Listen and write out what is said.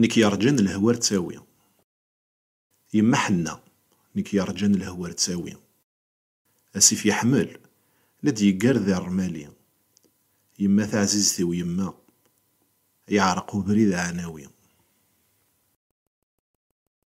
نيك يرجن الهوى رتساوية يما حنا نيك يرجن الهوى رتساوية أسيف يحمل لدي ديقار ذا الرمالية يما تعزيزتي ويما يعرق بريد عناوين